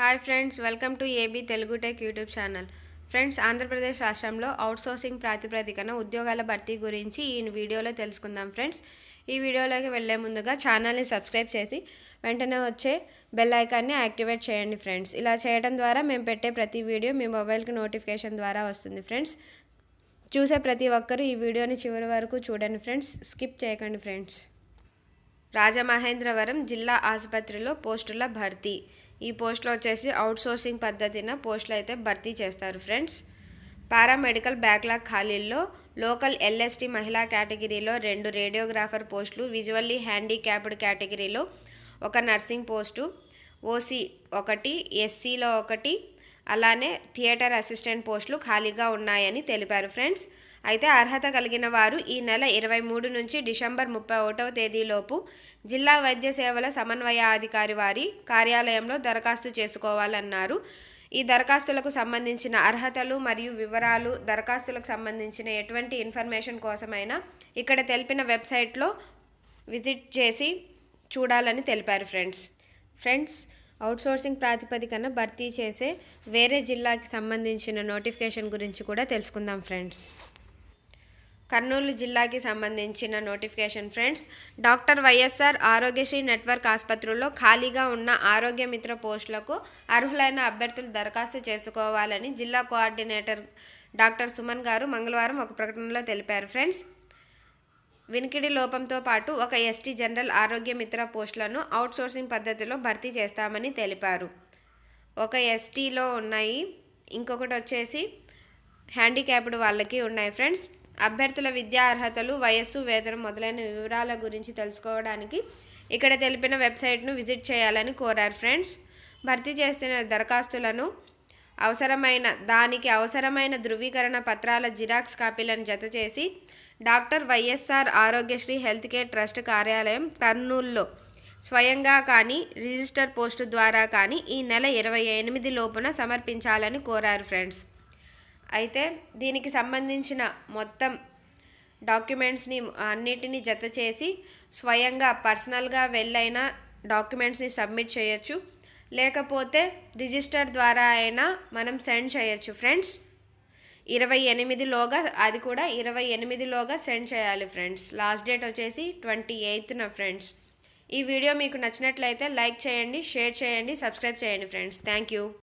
hi friends welcome to AB Telugu tech YouTube channel friends Andhra Pradesh రాష్ట్రంలో outsourcing ప్రాతిపదికన ఉద్యోగాల భర్తీ గురించి ఈ వీడియోలో తెలుసుకుందాం ఫ్రెండ్స్ ఈ వీడియోలోకి వెళ్లే ముందుగా ఛానల్ని సబ్స్క్రైబ్ చేసి వెంటనే వచ్చే బెల్ ఐకాన్ని యాక్టివేట్ చేయండి ఫ్రెండ్స్ ఇలా చేయడం ద్వారా మేము పెట్టే ప్రతి వీడియో మీ మొబైల్కి నోటిఫికేషన్ ద్వారా వస్తుంది ఫ్రెండ్స్ చూసే ప్రతి ఒక్కరూ ఈ వీడియోని చివరి వరకు చూడండి ఫ్రెండ్స్ స్కిప్ చేయకండి ఫ్రెండ్స్ రాజమహేంద్రవరం జిల్లా ఆసుపత్రిలో పోస్టుల భర్తీ ఈ పోస్ట్లో వచ్చేసి అవుట్సోర్సింగ్ పద్ధతిన పోస్టులు అయితే భర్తీ చేస్తారు ఫ్రెండ్స్ పారామెడికల్ బ్యాక్లాగ్ ఖాళీల్లో లోకల్ ఎల్ఎస్టీ మహిళా కేటగిరీలో రెండు రేడియోగ్రాఫర్ పోస్టులు విజువల్లీ హ్యాండిక్యాప్డ్ కేటగిరీలో ఒక నర్సింగ్ పోస్టు ఓసీ ఒకటి ఎస్సీలో ఒకటి అలానే థియేటర్ అసిస్టెంట్ పోస్టులు ఖాళీగా ఉన్నాయని తెలిపారు ఫ్రెండ్స్ అయితే అర్హత కలిగిన వారు ఈ నెల ఇరవై మూడు నుంచి డిసెంబర్ ముప్పై ఒకటవ తేదీలోపు జిల్లా వైద్య సేవల సమన్వయాధికారి వారి కార్యాలయంలో దరఖాస్తు చేసుకోవాలన్నారు ఈ దరఖాస్తులకు సంబంధించిన అర్హతలు మరియు వివరాలు దరఖాస్తులకు సంబంధించిన ఎటువంటి ఇన్ఫర్మేషన్ కోసమైనా ఇక్కడ తెలిపిన వెబ్సైట్లో విజిట్ చేసి చూడాలని తెలిపారు ఫ్రెండ్స్ ఫ్రెండ్స్ అవుట్సోర్సింగ్ ప్రాతిపదికన భర్తీ చేసే వేరే జిల్లాకి సంబంధించిన నోటిఫికేషన్ గురించి కూడా తెలుసుకుందాం ఫ్రెండ్స్ కర్నూలు జిల్లాకి సంబంధించిన notification friends doctor YSR Aarogyasri network ఆసుపత్రుల్లో ఖాళీగా ఉన్న ఆరోగ్య మిత్ర పోస్టులకు అర్హులైన అభ్యర్థులు దరఖాస్తు చేసుకోవాలని జిల్లా కోఆర్డినేటర్ డాక్టర్ సుమన్ గారు మంగళవారం ఒక ప్రకటనలో తెలిపారు ఫ్రెండ్స్ వినికిడి లోపంతో పాటు ఒక ఎస్టీ జనరల్ ఆరోగ్య మిత్ర పోస్టులను అవుట్సోర్సింగ్ పద్ధతిలో భర్తీ చేస్తామని తెలిపారు ఒక ఎస్టీలో ఉన్నాయి ఇంకొకటి వచ్చేసి హ్యాండిక్యాప్డ్ వాళ్ళకి ఉన్నాయి ఫ్రెండ్స్ అభ్యర్థుల విద్యా అర్హతలు వయస్సు వేతనం మొదలైన వివరాల గురించి తెలుసుకోవడానికి ఇక్కడ తెలిపిన వెబ్సైట్ను విజిట్ చేయాలని కోరారు ఫ్రెండ్స్ భర్తీ చేస్తున్న దరఖాస్తులను అవసరమైన దానికి అవసరమైన ధృవీకరణ పత్రాల జిరాక్స్ కాపీలను జతచేసి doctor YSR Aarogyasri health care trust కార్యాలయం కర్నూల్లో స్వయంగా కానీ రిజిస్టర్ పోస్టు ద్వారా కానీ ఈ నెల ఇరవై ఎనిమిది లోపున సమర్పించాలని కోరారు ఫ్రెండ్స్ అయితే దీనికి సంబంధించిన మొత్తం డాక్యుమెంట్స్ని అన్నిటినీ జత చేసి స్వయంగా పర్సనల్గా వెళ్ళైనా డాక్యుమెంట్స్ని సబ్మిట్ చేయొచ్చు లేకపోతే రిజిస్టర్ ద్వారా అయినా మనం సెండ్ చేయొచ్చు ఫ్రెండ్స్ ఇరవై ఎనిమిదిలోగా అది కూడా ఇరవై ఎనిమిదిలోగా సెండ్ చేయాలి ఫ్రెండ్స్ లాస్ట్ డేట్ వచ్చేసి ట్వంటీ ఎయిత్న ఫ్రెండ్స్ ఈ వీడియో మీకు నచ్చినట్లయితే లైక్ చేయండి షేర్ చేయండి సబ్స్క్రైబ్ చేయండి ఫ్రెండ్స్ థ్యాంక్ యూ